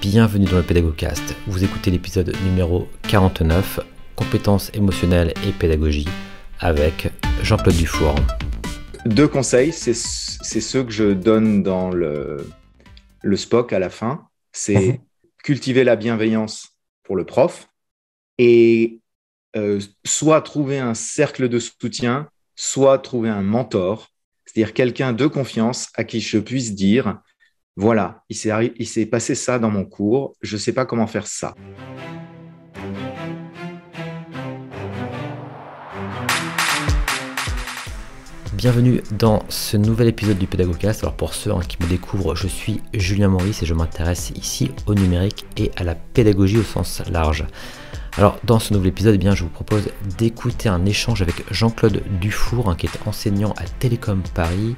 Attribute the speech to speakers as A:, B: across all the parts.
A: bienvenue dans le Pédagogcast. Vous écoutez l'épisode numéro 49, compétences émotionnelles et pédagogie, avec Jean-Claude Dufour.
B: Deux conseils, c'est ceux que je donne dans le, le SPOC à la fin. C'est mhm. cultiver la bienveillance pour le prof et euh, soit trouver un cercle de soutien, soit trouver un mentor, c'est-à-dire quelqu'un de confiance à qui je puisse dire voilà, il s'est, passé ça dans mon cours, je ne sais pas comment faire ça.
A: Bienvenue dans ce nouvel épisode du Pédagogcast. Alors pour ceux hein, qui me découvrent, je suis Julien Maurice et je m'intéresse ici au numérique et à la pédagogie au sens large. Alors dans ce nouvel épisode, eh bien, je vous propose d'écouter un échange avec Jean-Claude Dufour, hein, qui est enseignant à Télécom Paris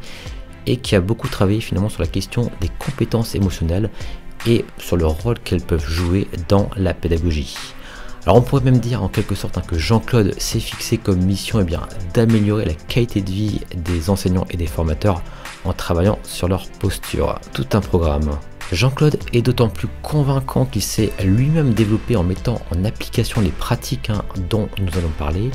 A: et qui a beaucoup travaillé finalement sur la question des compétences émotionnelles et sur le rôle qu'elles peuvent jouer dans la pédagogie. Alors on pourrait même dire en quelque sorte hein, que Jean-Claude s'est fixé comme mission eh d'améliorer la qualité de vie des enseignants et des formateurs en travaillant sur leur posture. Tout un programme. Jean-Claude est d'autant plus convaincant qu'il s'est lui-même développé en mettant en application les pratiques hein, dont nous allons parler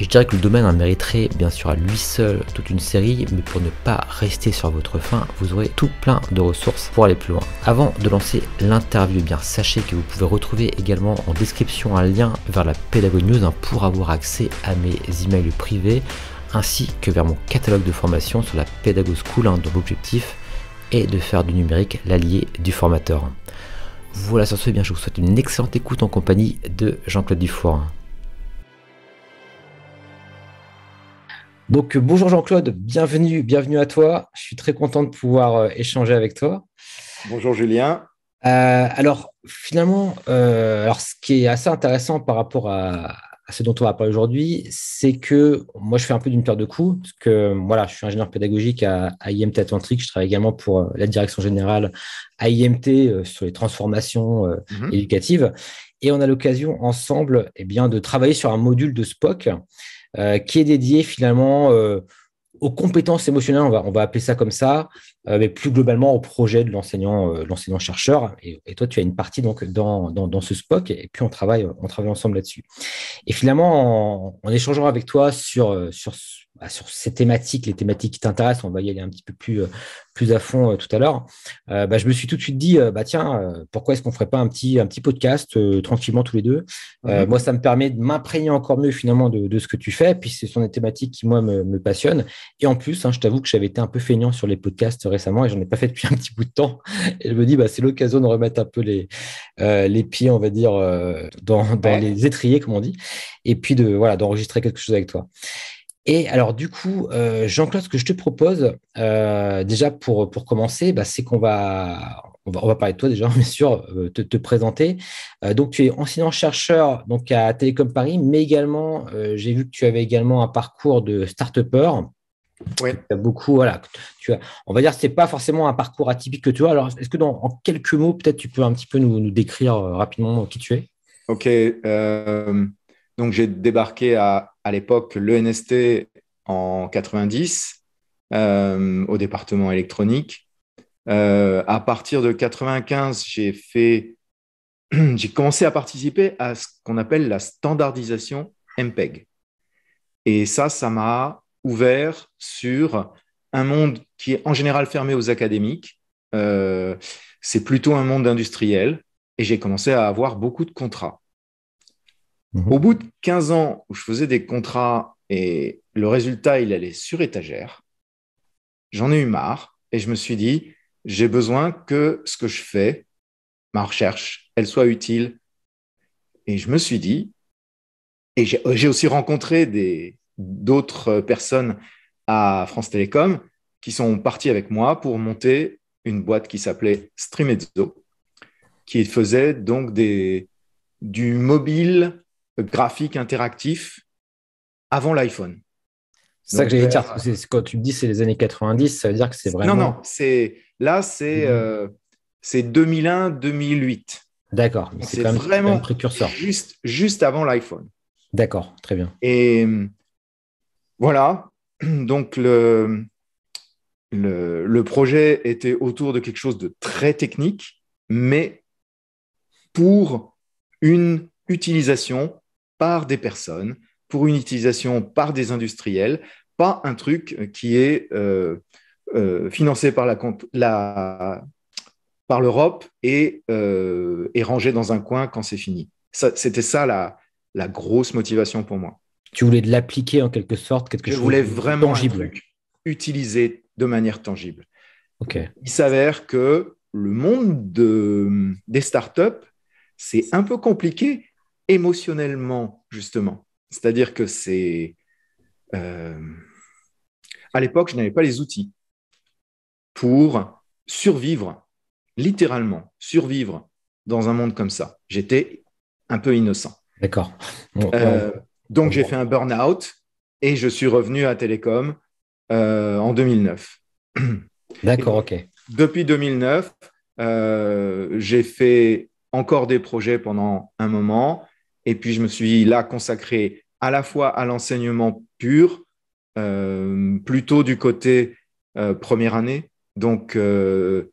A: je dirais que le domaine en mériterait bien sûr à lui seul toute une série, mais pour ne pas rester sur votre fin, vous aurez tout plein de ressources pour aller plus loin. Avant de lancer l'interview, eh bien sachez que vous pouvez retrouver également en description un lien vers la Pédago News hein, pour avoir accès à mes emails privés ainsi que vers mon catalogue de formation sur la Pédago School hein, dont l'objectif est de faire du numérique l'allié du formateur. Voilà sur ce, eh bien, je vous souhaite une excellente écoute en compagnie de Jean-Claude Dufour. Donc euh, bonjour Jean-Claude, bienvenue, bienvenue à toi. Je suis très content de pouvoir euh, échanger avec toi. Bonjour Julien. Euh, alors finalement, alors ce qui est assez intéressant par rapport à, ce dont on va parler aujourd'hui, c'est que moi je fais un peu d'une paire de coups, parce que je suis ingénieur pédagogique à, IMT Atlantique, je travaille également pour la direction générale IMT sur les transformations mhm. éducatives, et on a l'occasion ensemble eh bien, de travailler sur un module de SPOC euh, qui est dédié finalement euh, aux compétences émotionnelles, on va, appeler ça comme ça, euh, mais plus globalement au projet de l'enseignant, chercheur. Et, toi, tu as une partie donc dans, ce SPOC, et puis on travaille, ensemble là-dessus. Et finalement, en, échangeant avec toi sur, sur bah, sur ces thématiques, les thématiques qui t'intéressent, on va y aller un petit peu plus, euh, plus à fond euh, tout à l'heure, euh, bah, je me suis tout de suite dit, bah tiens, pourquoi est-ce qu'on ferait pas un petit, un petit podcast tranquillement tous les deux mhm. Moi, ça me permet de m'imprégner encore mieux finalement de, ce que tu fais, puis ce sont des thématiques qui, moi, me, passionnent. Et en plus, hein, je t'avoue que j'avais été un peu feignant sur les podcasts récemment et j'en ai pas fait depuis un petit bout de temps. Et je me dis, bah, c'est l'occasion de remettre un peu les, les pieds, on va dire, dans, les étriers, comme on dit, et puis de voilà d'enregistrer quelque chose avec toi. Et alors, du coup, euh, Jean-Claude, ce que je te propose, euh, déjà pour, pour commencer, bah, c'est qu'on va, on va, parler de toi déjà, bien sûr, euh, te, présenter. donc, tu es enseignant-chercheur donc à Télécom Paris, mais également, j'ai vu que tu avais également un parcours de start-upper. Oui. Beaucoup, voilà. Tu as, on va dire, que ce n'est pas forcément un parcours atypique que tu as. Alors, est-ce que dans, en quelques mots, peut-être, tu peux un petit peu nous, nous décrire rapidement qui tu es
B: Ok. Donc j'ai débarqué à, à l'époque l'ENST en 90 euh, au département électronique. Euh, à partir de 95, j'ai fait, j'ai commencé à participer à ce qu'on appelle la standardisation MPEG. Et ça, ça m'a ouvert sur un monde qui est en général fermé aux académiques. Euh, c'est plutôt un monde industriel et j'ai commencé à avoir beaucoup de contrats. Mhm. Au bout de 15 ans où je faisais des contrats et le résultat, il allait sur étagère, j'en ai eu marre et je me suis dit, j'ai besoin que ce que je fais, ma recherche, elle soit utile. Et je me suis dit, et j'ai aussi rencontré d'autres personnes à France Télécom qui sont partis avec moi pour monter une boîte qui s'appelait Streamedzo, qui faisait donc du
A: mobile
B: graphique interactif avant l'iPhone.
A: C'est ça que j'allais euh, dire. quand tu me dis c'est les années 90, ça veut dire que c'est vraiment. Non, non.
B: C'est là, c'est mhm. euh, c'est 2001-2008. D'accord. C'est vraiment un précurseur. Juste, juste avant l'iPhone.
A: D'accord, très bien.
B: Et voilà. Donc le, le, projet était autour de quelque chose de très technique, mais pour une utilisation par des personnes, pour une utilisation par des industriels, pas un truc euh, qui est euh, euh, financé par la, la par l'Europe et, euh, rangé dans un coin quand c'est fini. C'était ça la, la, grosse motivation pour
A: moi. Tu voulais de l'appliquer en quelque sorte, quelque Je chose voulais vraiment tangible.
B: de manière tangible. ok Il s'avère que le monde de, des startups, c'est un peu compliqué émotionnellement, justement. C'est-à-dire que c'est... Euh, à l'époque, je n'avais pas les outils pour survivre, littéralement, survivre dans un monde comme ça. J'étais un peu innocent. D'accord. Euh, donc, j'ai fait un burn-out et je suis revenu à Télécom euh, en 2009.
A: D'accord, ok.
B: Depuis 2009, j'ai fait encore des projets pendant un moment. Et puis, je me suis là consacré à la fois à l'enseignement pur, euh, plutôt du côté euh, première année. Donc, euh,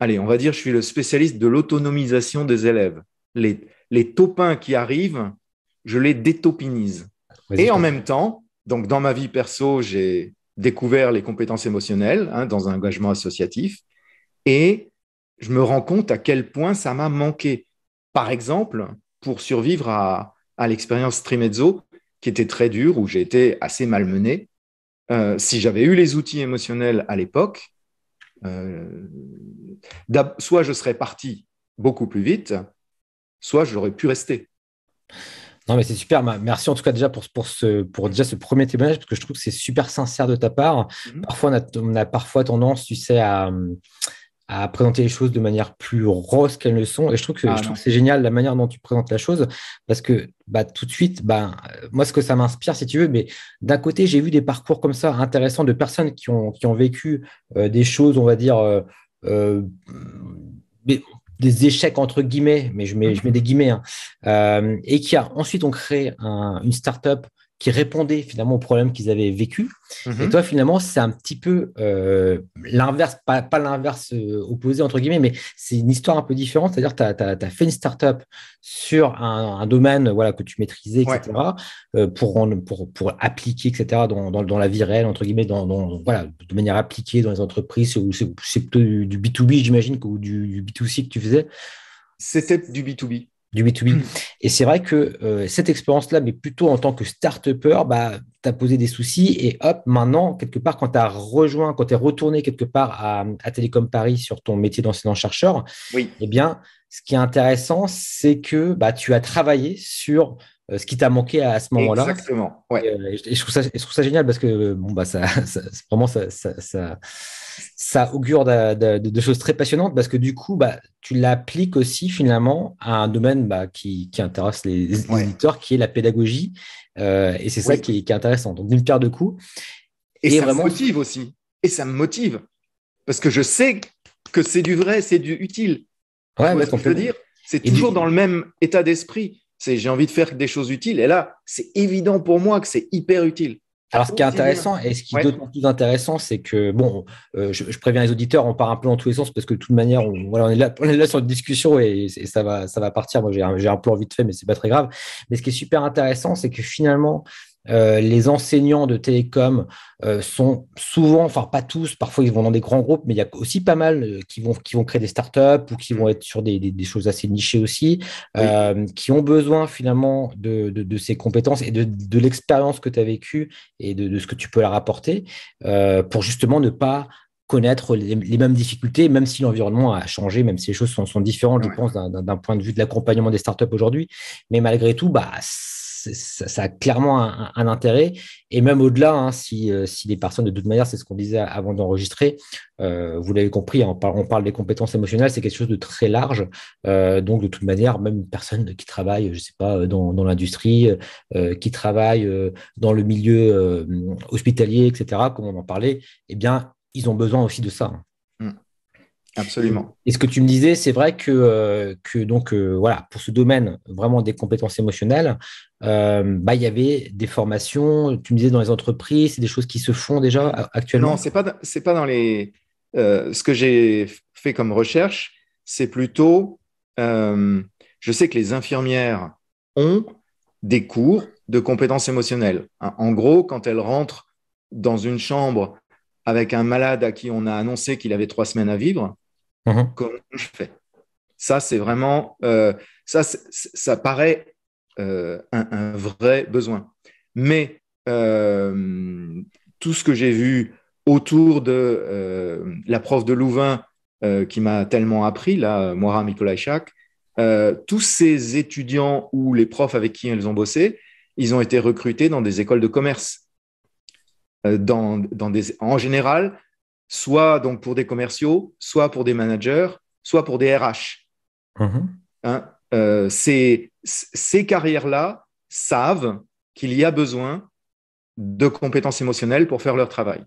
B: allez, on va dire, je suis le spécialiste de l'autonomisation des élèves. Les, les topins qui arrivent, je les détopinise. Et en même temps, donc dans ma vie perso, j'ai découvert les compétences émotionnelles hein, dans un engagement associatif et je me rends compte à quel point ça m'a manqué. Par exemple, pour survivre à, l'expérience Trimezzo, qui était très dure, où j'ai été assez malmené. Euh, si j'avais eu les outils émotionnels à l'époque, euh, soit je serais parti beaucoup plus vite, soit j'aurais pu rester.
A: Non, mais c'est super. Merci en tout cas déjà pour, ce, déjà ce premier témoignage, parce que je trouve que c'est super sincère de ta part. Mhm. Parfois, on a, on a, parfois tendance, tu sais, à, à présenter les choses de manière plus rose qu'elles ne sont. Et je trouve que, ah je trouve c'est génial la manière dont tu présentes la chose parce que bah, tout de suite, bah, moi, ce que ça m'inspire, si tu veux, mais d'un côté, j'ai vu des parcours comme ça intéressants de personnes qui ont, qui ont vécu euh, des choses, on va dire, euh, euh des échecs entre guillemets, mais je mets, je mets des guillemets, hein, euh, et qui a ensuite ont créé un, une start-up qui répondaient finalement aux problèmes qu'ils avaient vécu. Et mhm. toi, finalement, c'est un petit peu euh, l'inverse, pas, pas l'inverse euh, opposé, entre guillemets, mais c'est une histoire un peu différente. C'est-à-dire, tu as, fait une startup sur un, domaine voilà, que tu maîtrisais, etc., euh, pour, pour, pour, appliquer, etc., dans, dans, la vie réelle, entre guillemets, dans, voilà, de manière appliquée dans les entreprises, ou c'est plutôt du, B2B, j'imagine, ou du, du B2C que tu faisais. C'était du B2B du B2B. Hmm. Et c'est vrai que euh, cette expérience-là, mais plutôt en tant que start bah, tu as posé des soucis et hop, maintenant, quelque part, quand tu as rejoint, quand tu es retourné quelque part à, Télécom Paris sur ton métier d'enseignant-chercheur, oui. et eh bien, ce qui est intéressant, c'est que bah, tu as travaillé sur euh, ce qui t'a manqué à, ce moment-là. Exactement. Ouais. Euh, et, je, trouve ça, génial parce que bon, bah, ça, vraiment, ça ça augure de, choses très passionnantes parce que du coup, bah, tu l'appliques aussi finalement à un domaine bah, qui, intéresse les, éditeurs, qui est la pédagogie. Euh, et c'est ça qui est, intéressant. Donc, d'une paire de coups. Et, ça me motive
B: aussi. Et ça me motive. Parce que je sais que c'est du vrai, c'est du utile. Ouais, ce qu'on dire C'est toujours dans le même état d'esprit. j'ai envie de faire des choses utiles. Et là, c'est évident pour moi que c'est hyper utile. Alors, ce qui est intéressant,
A: et ce qui est d'autant plus intéressant, c'est que, bon, euh, je, préviens les auditeurs, on part un peu dans tous les sens parce que de toute manière, on, voilà, on, est, là, est là sur une discussion et, ça, va, ça va partir. Moi, j'ai un, un plan vite fait, mais c'est pas très grave. Mais ce qui est super intéressant, c'est que finalement, euh, les enseignants de télécom euh, sont souvent, enfin pas tous, parfois ils vont dans des grands groupes, mais il y a aussi pas mal euh, qui, vont, qui vont créer des startups ou qui vont être sur des, choses assez nichées aussi, qui ont besoin finalement de, de, ces compétences et de, de l'expérience que tu as vécue et de, ce que tu peux leur apporter pour justement ne pas connaître les, mêmes difficultés, même si l'environnement a changé, même si les choses sont, sont différentes, je pense, d'un point de vue de l'accompagnement des startups aujourd'hui. Mais malgré tout, bah, ça, a clairement un, intérêt. Et même au-delà, hein, si, euh, si, les personnes, de toute manière, c'est ce qu'on disait avant d'enregistrer, euh, vous l'avez compris, hein, on parle, on parle, des compétences émotionnelles, c'est quelque chose de très large. Euh, donc, de toute manière, même une personne qui travaille, je ne sais pas, dans, l'industrie, qui travaille dans le milieu hospitalier, etc., comme on en parlait, eh bien, ils ont besoin aussi de ça.
B: Mm. Absolument.
A: Et ce que tu me disais, c'est vrai que, euh, que donc euh, voilà, pour ce domaine vraiment des compétences émotionnelles, euh, bah il y avait des formations. Tu me disais dans les entreprises, c'est des choses qui se font déjà actuellement. Non, c'est pas
B: pas dans les. ce que j'ai fait comme recherche, c'est plutôt. je sais que les infirmières ont des cours de compétences émotionnelles. En gros, quand elles rentrent dans une chambre avec un malade à qui on a annoncé qu'il avait trois semaines à vivre, mhm. comment je fais Ça, c'est vraiment, euh, ça, ça paraît euh, un, vrai besoin. Mais euh, tout ce que j'ai vu autour de la prof de Louvain qui m'a tellement appris, là, Moira Mikolajczak, tous ces étudiants ou les profs avec qui elles ont bossé, ils ont été recrutés dans des écoles de commerce. Euh, dans, en général, soit donc pour des commerciaux, soit pour des managers, soit pour des RH. Mhm. Hein, euh, ces, carrières-là savent qu'il y a besoin de compétences émotionnelles pour faire leur travail.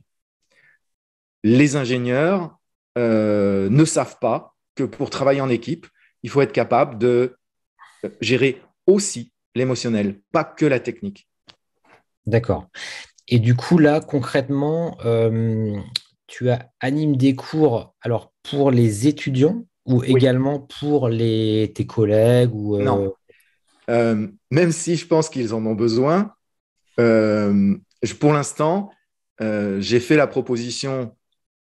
B: Les ingénieurs euh, ne savent pas que pour travailler en équipe, il faut être capable de gérer aussi l'émotionnel, pas que la technique.
A: D'accord. Et du coup, là, concrètement, euh, tu animes des cours alors pour les étudiants ou également pour les, tes collègues ou, euh, Non. Euh, même si je pense qu'ils en ont besoin,
B: pour l'instant, j'ai fait la proposition,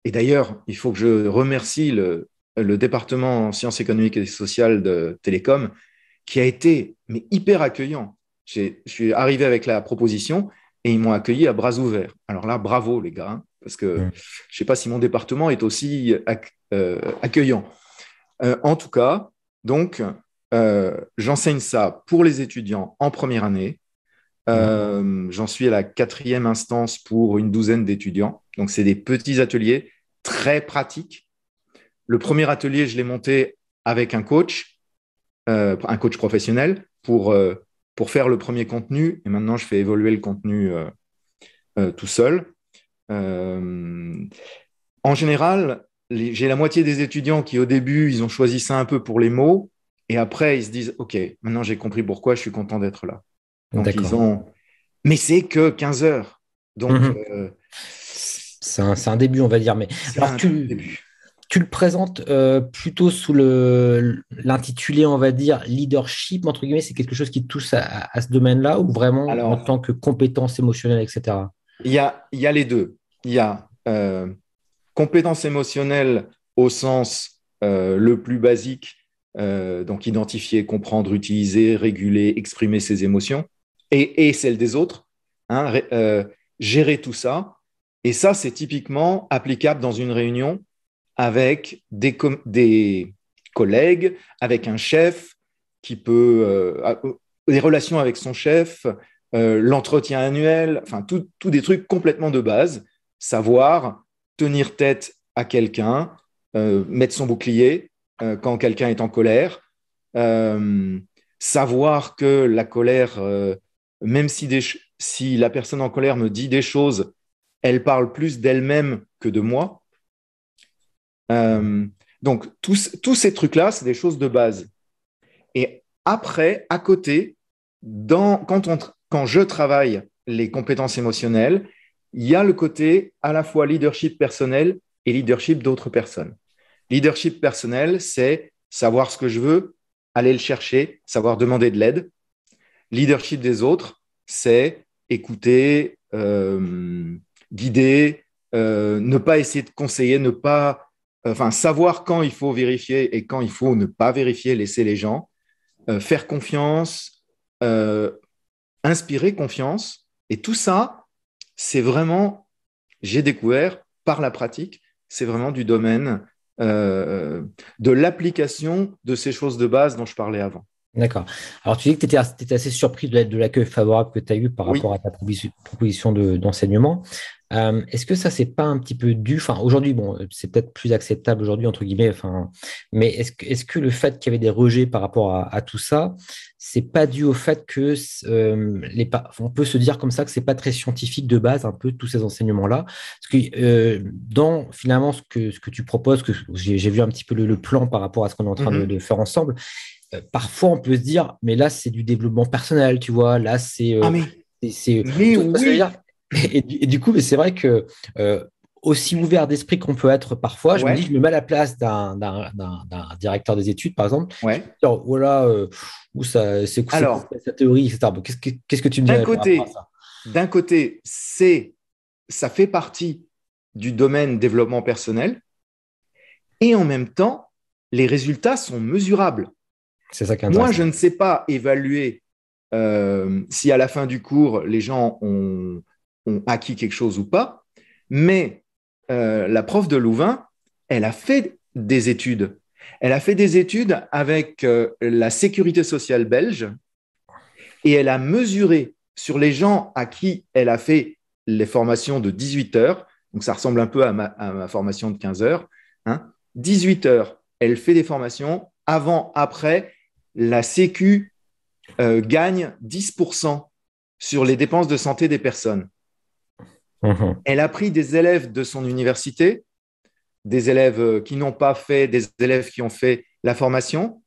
B: et d'ailleurs, il faut que je remercie le, département sciences économiques et sociales de Télécom, qui a été mais hyper accueillant. Je suis arrivé avec la proposition et ils m'ont accueilli à bras ouverts. Alors là, bravo les gars, hein, parce que je ne sais pas si mon département est aussi euh, accueillant. Euh, en tout cas, donc, euh, j'enseigne ça pour les étudiants en première année. J'en suis à la quatrième instance pour une douzaine d'étudiants. Donc, c'est des petits ateliers très pratiques. Le premier atelier, je l'ai monté avec un coach, un coach professionnel, pour pour faire le premier contenu, et maintenant je fais évoluer le contenu euh, euh, tout seul. Euh, en général, j'ai la moitié des étudiants qui au début, ils ont choisi ça un peu pour les mots, et après ils se disent, OK, maintenant j'ai compris pourquoi, je suis content d'être là.
A: Donc ont...
B: Mais c'est que 15 heures. Donc... Mhm. C'est un, début, on
A: va dire. Mais début tu le présentes euh, plutôt sous l'intitulé, on va dire, leadership, entre guillemets, c'est quelque chose qui touche à, ce domaine-là ou vraiment en tant que compétence émotionnelle, etc.
B: Il y a, les deux. Il y a euh, compétence émotionnelle au sens euh, le plus basique, donc identifier, comprendre, utiliser, réguler, exprimer ses émotions, et, et celle des autres, hein, gérer tout ça. Et ça, c'est typiquement applicable dans une réunion avec des, collègues, avec un chef qui peut, euh, euh, des relations avec son chef, euh, l'entretien annuel, enfin, tout, des trucs complètement de base. Savoir tenir tête à quelqu'un, mettre son bouclier quand quelqu'un est en colère, savoir que la colère, même si la personne en colère me dit des choses, elle parle plus d'elle-même que de moi. Euh, donc, tous, tous ces trucs-là, c'est des choses de base. Et après, à côté, quand, on, quand je travaille les compétences émotionnelles, il y a le côté à la fois leadership personnel et leadership d'autres personnes. Leadership personnel, c'est savoir ce que je veux, aller le chercher, savoir demander de l'aide. Leadership des autres, c'est écouter, euh, guider, euh, ne pas essayer de conseiller, ne pas euh, enfin, savoir quand il faut vérifier et quand il faut ne pas vérifier, laisser les gens, euh, faire confiance, euh, inspirer confiance. Et tout ça, c'est vraiment, j'ai découvert par la pratique, c'est vraiment du domaine de l'application de ces choses de base dont je parlais avant.
A: D'accord. Alors, tu dis que tu étais, assez surpris de l'accueil favorable que tu as eu par rapport à ta proposition d'enseignement. Euh, est-ce que ça, c'est pas un petit peu dû Enfin, aujourd'hui, bon, c'est peut-être plus acceptable aujourd'hui, entre guillemets, enfin, mais est-ce que, le fait qu'il y avait des rejets par rapport à, tout ça, c'est pas dû au fait que euh, les on peut se dire comme ça que c'est pas très scientifique de base, un peu tous ces enseignements-là Parce que euh, dans finalement ce que, ce que tu proposes, que j'ai vu un petit peu le, plan par rapport à ce qu'on est en train de mmh faire ensemble, euh, parfois on peut se dire, mais là c'est du développement personnel, tu vois, là c'est... Euh, ah, mais... c'est, oui. et, du coup, mais c'est vrai que euh, aussi ouvert d'esprit qu'on peut être parfois, je me dis, je me mets à la place d'un directeur des études, par exemple. Ouais. Oh, voilà, où ça, c'est quoi sa théorie, etc. Qu'est-ce que, que tu me dis D'un côté,
B: d'un côté, c'est, ça fait partie du domaine développement personnel, et en même temps, les résultats sont mesurables. Moi, je ne sais pas évaluer euh, si à la fin du cours, les gens ont, acquis quelque chose ou pas, mais euh, la prof de Louvain, elle a fait des études. Elle a fait des études avec euh, la sécurité sociale belge et elle a mesuré sur les gens à qui elle a fait les formations de 18 heures, donc ça ressemble un peu à ma, formation de 15 heures, 18 hein. heures, elle fait des formations avant, après, la Sécu euh, gagne 10% sur les dépenses de santé des personnes. Mhm. Elle a pris des élèves de son université, des élèves euh, qui n'ont pas fait, des élèves qui ont fait la formation.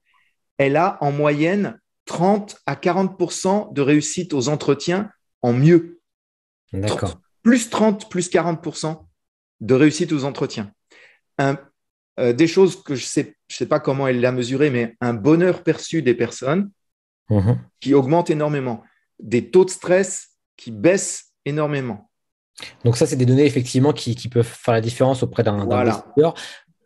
B: Elle a en moyenne 30 à 40% de réussite aux entretiens en mieux. D'accord. Plus 30, plus 40% de réussite aux entretiens. Euh, des choses que je sais je ne sais pas comment elle l'a mesuré, mais un bonheur perçu des personnes mhm. qui augmente énormément, des taux de stress qui baissent énormément.
A: Donc ça, c'est des données effectivement qui, peuvent faire la différence auprès d'un voilà.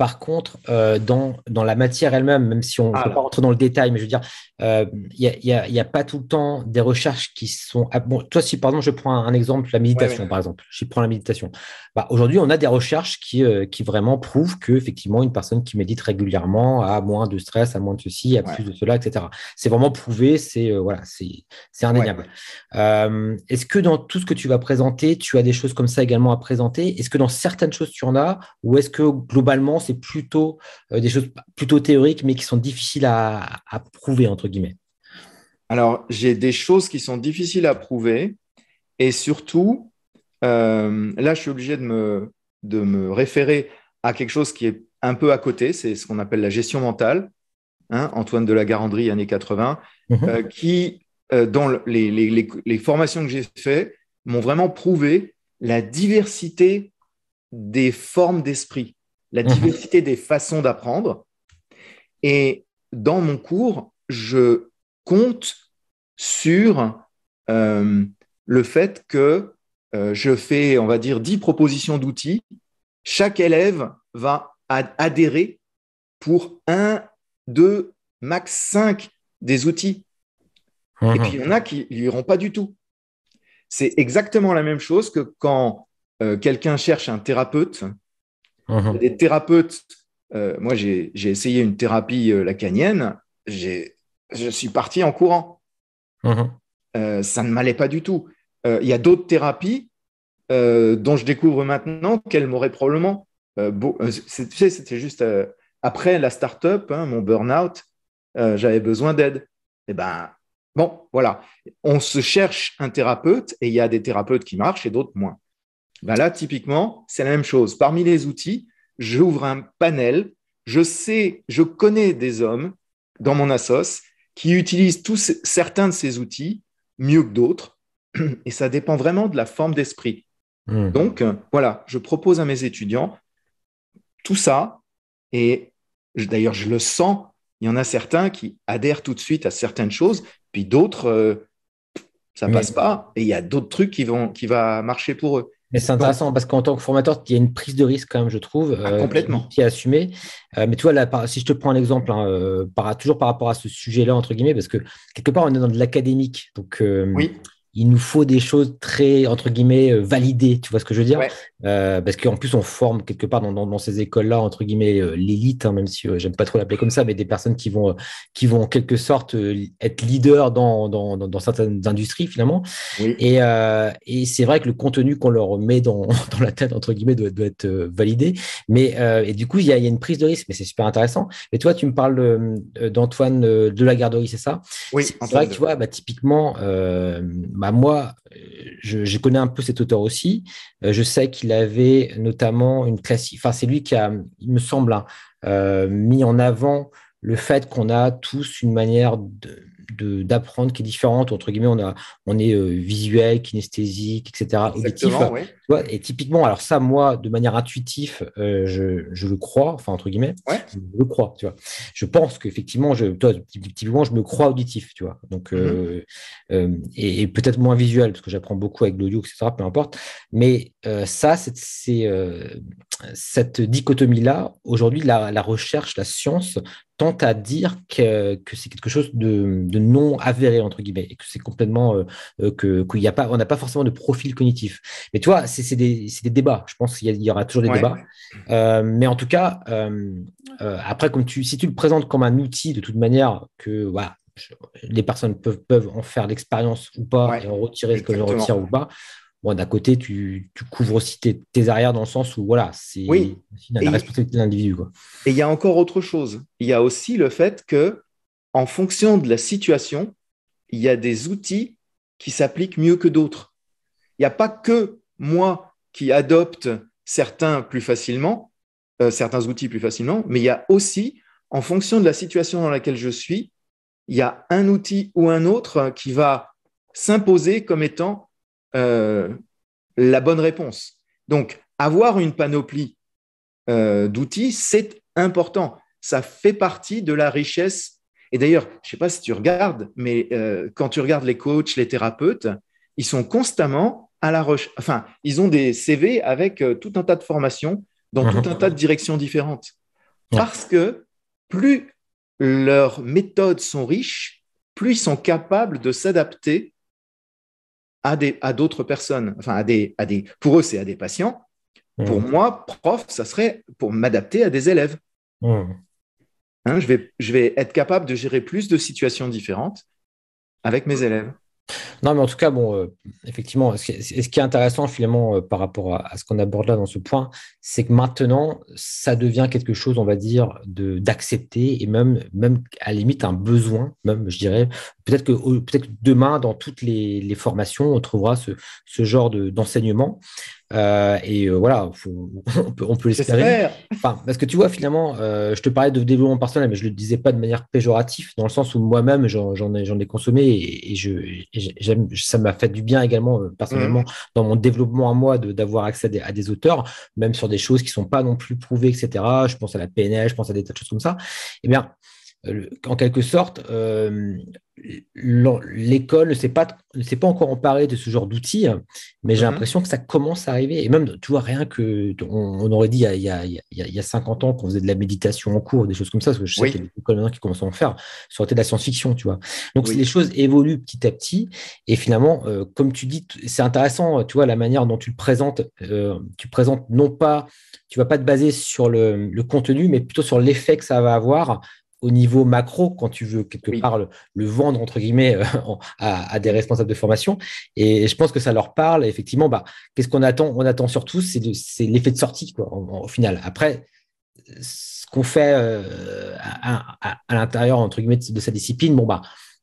A: Par contre, euh, dans, la matière elle-même, même si on ne ah peut pas rentrer dans le détail, mais je veux dire, il euh, n'y a, y a, pas tout le temps des recherches qui sont. Bon, toi, si par exemple, je prends un, exemple, la méditation, par exemple, j'y prends la méditation. Bah, aujourd'hui, on a des recherches qui, euh, qui vraiment prouvent qu'effectivement, une personne qui médite régulièrement a moins de stress, a moins de ceci, a plus de cela, etc. C'est vraiment prouvé, c'est voilà, c'est indéniable. Est-ce que dans tout ce que tu vas présenter, tu as des choses comme ça également à présenter Est-ce que dans certaines choses, tu en as Ou est-ce que globalement, c'est plutôt euh, des choses plutôt théoriques, mais qui sont difficiles à, prouver, entre guillemets Alors, j'ai des choses qui sont difficiles à prouver,
B: et surtout, euh, là, je suis obligé de me, de me référer à quelque chose qui est un peu à côté, c'est ce qu'on appelle la gestion mentale, hein, Antoine de la Garandrie, années 80, mhm. euh, qui, dans les, formations que j'ai fait m'ont vraiment prouvé la diversité des formes d'esprit la mhm. diversité des façons d'apprendre. Et dans mon cours, je compte sur euh, le fait que euh, je fais, on va dire, 10 propositions d'outils. Chaque élève va adhérer pour un, deux, max cinq des outils. Et mhm. puis il y en a qui n'iront pas du tout. C'est exactement la même chose que quand euh, quelqu'un cherche un thérapeute Mhm. Des thérapeutes. Euh, moi, j'ai essayé une thérapie euh, lacanienne. Je suis parti en courant. Mhm. Euh, ça ne m'allait pas du tout. Il y a d'autres thérapies dont je découvre maintenant qu'elles m'auraient probablement. c'était juste après la start-up, hein, mon burn-out, j'avais besoin d'aide. Et eh ben, bon, voilà. On se cherche un thérapeute et il y a des thérapeutes qui marchent et d'autres moins. Bah là, typiquement, c'est la même chose. Parmi les outils, j'ouvre un panel. Je sais, je connais des hommes dans mon assos qui utilisent certains de ces outils mieux que d'autres. Et ça dépend vraiment de la forme d'esprit. Hmm. Donc, euh, voilà, je propose à mes étudiants tout ça. Et d'ailleurs, je le sens. Il y en a certains qui adhèrent tout de suite à certaines choses, puis d'autres, euh, ça ça passe pas. Et il y
A: a d'autres trucs qui vont qui va marcher pour eux. Mais c'est intéressant parce qu'en tant que formateur, il y a une prise de risque quand même, je trouve, ah, euh, complètement. qui est assumée. Euh, mais tu vois, là, si je te prends l'exemple, hein, euh, par, toujours par rapport à ce sujet-là, entre guillemets, parce que quelque part, on est dans de l'académique. Donc, oui il nous faut des choses très, entre guillemets, euh, validées, tu vois ce que je veux dire euh, Parce qu'en plus, on forme quelque part dans, dans, ces écoles-là, entre guillemets, euh, l'élite, hein, même si j'aime pas trop l'appeler comme ça, mais des personnes qui vont, qui vont en quelque sorte être leaders dans, dans, certaines industries, finalement. Et, c'est vrai que le contenu qu'on leur met dans, la tête, entre guillemets, doit, être validé. Mais, et du coup, il y a, une prise de risque, mais c'est super intéressant. mais toi, tu me parles d'Antoine de la Garderie, c'est ça Oui, c'est vrai que tu vois, bah, typiquement bah, moi, je, connais un peu cet auteur aussi. Euh, je sais qu'il avait notamment une classique. Enfin, c'est lui qui a, il me semble, hein, euh, mis en avant le fait qu'on a tous une manière de, d'apprendre qui est différente. Entre guillemets, on, a, on est euh, visuel, kinesthésique, etc. et typiquement, alors ça, moi, de manière intuitive, euh, je, le crois, enfin, entre guillemets, je le crois, tu vois. Je pense qu'effectivement, je, toi, typiquement, je me crois auditif, tu vois. Donc, mm-hmm. euh, et, peut-être moins visuel, parce que j'apprends beaucoup avec l'audio, etc., peu importe. Mais ça, c'est cette dichotomie-là, aujourd'hui, la recherche, la science à dire que, c'est quelque chose de, non avéré entre guillemets et que c'est complètement euh, euh, que qu'il n'y a pas on n'a pas forcément de profil cognitif mais tu vois c'est des, débats je pense qu'il y, aura toujours des débats euh, mais en tout cas après comme tu si tu le présentes comme un outil de toute manière que les personnes peuvent, peuvent en faire l'expérience ou pas et en retirer ce que je retire ou pas d'un côté, tu, couvres aussi tes, arrières dans le sens où, voilà, c'est la responsabilité de l'individu.
B: Et il y a encore autre chose. Il y a aussi le fait que, en fonction de la situation, il y a des outils qui s'appliquent mieux que d'autres. Il n'y a pas que moi qui adopte certains plus facilement, euh, certains outils plus facilement, mais il y a aussi, en fonction de la situation dans laquelle je suis, il y a un outil ou un autre qui va s'imposer comme étant euh, la bonne réponse. Donc, avoir une panoplie euh, d'outils, c'est important. Ça fait partie de la richesse. Et d'ailleurs, je ne sais pas si tu regardes, mais euh, quand tu regardes les coachs, les thérapeutes, ils sont constamment à la recherche. Enfin, ils ont des CV avec tout un tas de formations dans tout un mhm. tas de directions différentes. Parce que plus leurs méthodes sont riches, plus ils sont capables de s'adapter à d'autres à personnes, enfin à des, à des, pour eux c'est à des patients. Mmh. Pour moi, prof, ça serait pour m'adapter à des élèves. Mmh. Hein, je, vais, je vais être capable de gérer plus de situations différentes avec mes élèves.
A: Non, mais en tout cas, bon, euh, effectivement, ce qui, est, intéressant finalement euh, par rapport à, ce qu'on aborde là dans ce point, c'est que maintenant, ça devient quelque chose, on va dire, d'accepter et même, même à la limite un besoin, même, je dirais, peut-être que, euh, peut être demain, dans toutes les, formations, on trouvera ce, ce genre d'enseignement. Euh, et euh, voilà, on peut, on peut l'espérer. Enfin, parce que tu vois, finalement, je te parlais de développement personnel, mais je ne le disais pas de manière péjorative, dans le sens où moi-même, j'en ai, ai, consommé et, je, et ça m'a fait du bien également, personnellement, mmh. dans mon développement à moi, d'avoir accès à des, à des, auteurs, même sur des choses qui ne sont pas non plus prouvées, etc. Je pense à la PNL, je pense à des tas de choses comme ça. Eh bien, euh, en quelque sorte, euh, l'école ne s'est pas, encore emparée de ce genre d'outils, hein, mais j'ai mhm. l'impression que ça commence à arriver. Et même, tu vois, rien que, on, aurait dit il y, a, il, 50 ans qu'on faisait de la méditation en cours, des choses comme ça, parce que je sais qu'il y a des écoles maintenant qui commencent à en faire, ça aurait été de la science-fiction, tu vois. Donc, les choses évoluent petit à petit. Et finalement, euh, comme tu dis, c'est intéressant, tu vois, la manière dont tu le présentes, tu présentes non pas, tu vas pas te baser sur le, le contenu, mais plutôt sur l'effet que ça va avoir au niveau macro quand tu veux quelque part le, vendre entre guillemets euh, à, des responsables de formation. Et je pense que ça leur parle. effectivement, bah, qu'est-ce qu'on attend On attend surtout c'est c'est l'effet de sortie quoi, au final. Après, ce qu'on fait euh, à, à l'intérieur entre guillemets de sa discipline, bon bah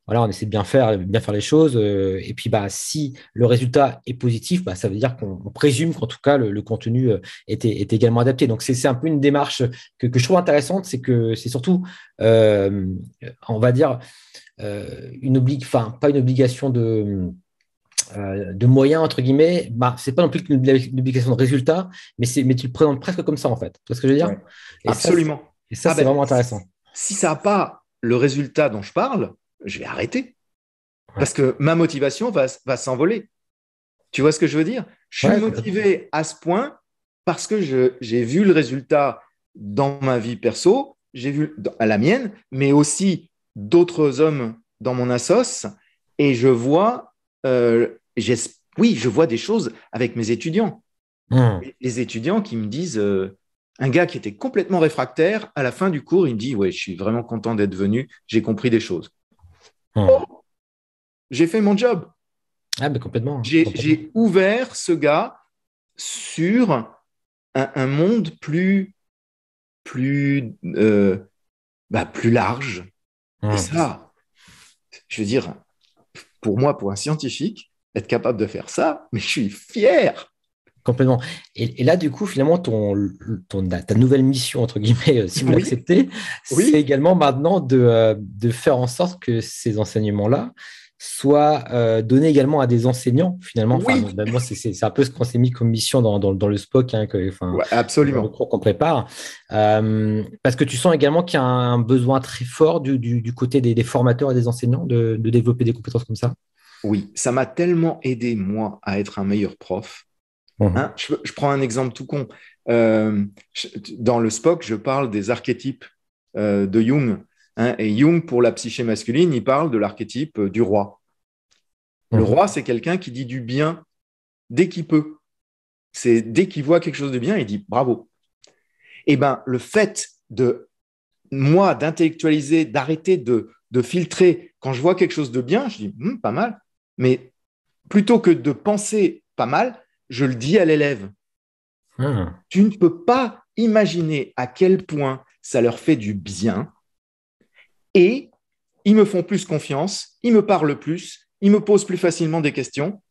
A: voilà, on essaie de bien faire, bien faire les choses. Euh, et puis, bah, si le résultat est positif, bah, ça veut dire qu'on présume qu'en tout cas, le, contenu est, euh, également adapté. Donc, c'est un peu une démarche que, je trouve intéressante. C'est que c'est surtout, euh, on va dire, une oblique, enfin, pas une obligation de de moyens, entre guillemets, bah, c'est pas non plus une, obligation de résultat, mais, mais tu le présentes presque comme ça, en fait. Tu vois ce que je veux dire Absolument. et ça, ah c'est ben, vraiment intéressant. si ça n'a pas le résultat
B: dont je parle, je vais arrêter. Parce que ma motivation va, s'envoler. Tu vois ce que je veux dire Je suis motivé à ce point parce que j'ai vu le résultat dans ma vie perso, j'ai vu à la mienne, mais aussi d'autres hommes dans mon assos, et je vois, euh, oui, je vois des choses avec mes étudiants. Hmm. Les étudiants qui me disent, euh, un gars qui était complètement réfractaire, à la fin du cours, il me dit, ouais, je suis vraiment content d'être venu, j'ai compris des choses. Mmh. Oh. j'ai fait mon job. Ah, mais complètement. Hein, j'ai ouvert ce gars sur un, monde plus, plus, euh, bah, plus large. Mmh. Et ça, je veux dire, pour moi, pour un scientifique, être capable de faire
A: ça, mais je suis
B: fier.
A: Complètement. Et, là, du coup, finalement, ton, ta nouvelle mission, entre guillemets, euh, si vous l'acceptez, c'est également maintenant de, euh, de, faire en sorte que ces enseignements-là soient euh, donnés également à des enseignants, finalement. Ben, c'est un peu ce qu'on s'est mis comme mission dans, dans, le SPOC, hein, absolument. qu'on prépare. parce que tu sens également qu'il y a un besoin très fort du, côté des, formateurs et des enseignants de, de développer des compétences comme ça. Oui, ça m'a tellement aidé, moi,
B: à être un meilleur prof Mhm. Hein, je, prends un exemple tout con. Euh, dans le Spock, je parle des archétypes euh, de Jung. Hein, et Jung, pour la psyché masculine, il parle de l'archétype euh, du roi. Le mhm. roi, c'est quelqu'un qui dit du bien dès qu'il peut. C'est dès qu'il voit quelque chose de bien, il dit bravo. Eh bien, le fait de moi d'intellectualiser, d'arrêter de, filtrer, quand je vois quelque chose de bien, je dis hmm, pas mal. Mais plutôt que de penser pas mal, je le dis à l'élève. Hmm. Tu ne peux pas imaginer à quel point ça leur fait du bien. Et ils me font plus confiance, ils me parlent plus, ils me posent plus facilement des questions.